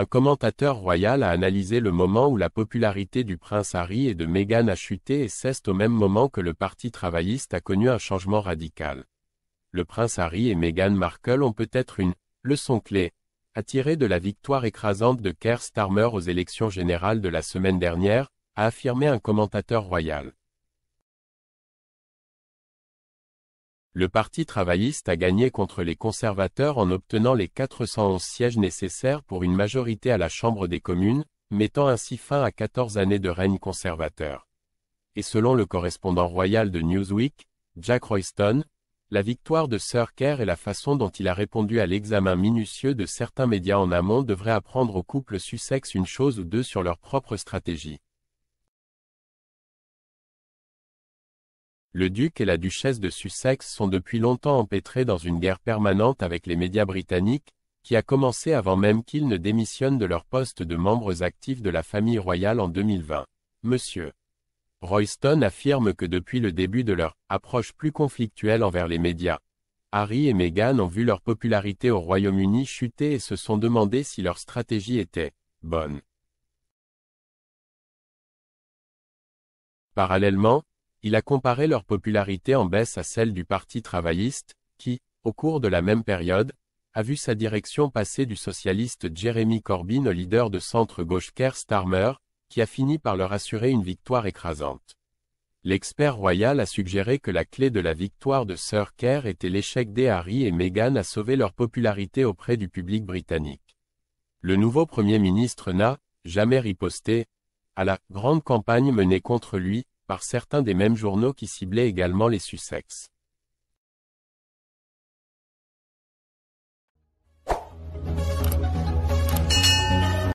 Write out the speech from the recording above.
Un commentateur royal a analysé le moment où la popularité du prince Harry et de Meghan a chuté et cesse au même moment que le parti travailliste a connu un changement radical. Le prince Harry et Meghan Markle ont peut-être une leçon clé à tirer de la victoire écrasante de Kerst Starmer aux élections générales de la semaine dernière, a affirmé un commentateur royal. le Parti travailliste a gagné contre les conservateurs en obtenant les 411 sièges nécessaires pour une majorité à la Chambre des communes, mettant ainsi fin à 14 années de règne conservateur. Et selon le correspondant royal de Newsweek, Jack Royston, la victoire de Sir Kerr et la façon dont il a répondu à l'examen minutieux de certains médias en amont devraient apprendre au couple Sussex une chose ou deux sur leur propre stratégie. le duc et la duchesse de Sussex sont depuis longtemps empêtrés dans une guerre permanente avec les médias britanniques, qui a commencé avant même qu'ils ne démissionnent de leur poste de membres actifs de la famille royale en 2020. Monsieur Royston affirme que depuis le début de leur approche plus conflictuelle envers les médias, Harry et Meghan ont vu leur popularité au Royaume-Uni chuter et se sont demandé si leur stratégie était bonne. Parallèlement, il a comparé leur popularité en baisse à celle du Parti travailliste, qui, au cours de la même période, a vu sa direction passer du socialiste Jeremy Corbyn au leader de centre-gauche Kerr Starmer, qui a fini par leur assurer une victoire écrasante. L'expert royal a suggéré que la clé de la victoire de Sir Kerr était l'échec des Harry et Meghan à sauver leur popularité auprès du public britannique. Le nouveau Premier ministre n'a, jamais riposté, à la grande campagne menée contre lui, par certains des mêmes journaux qui ciblaient également les Sussex.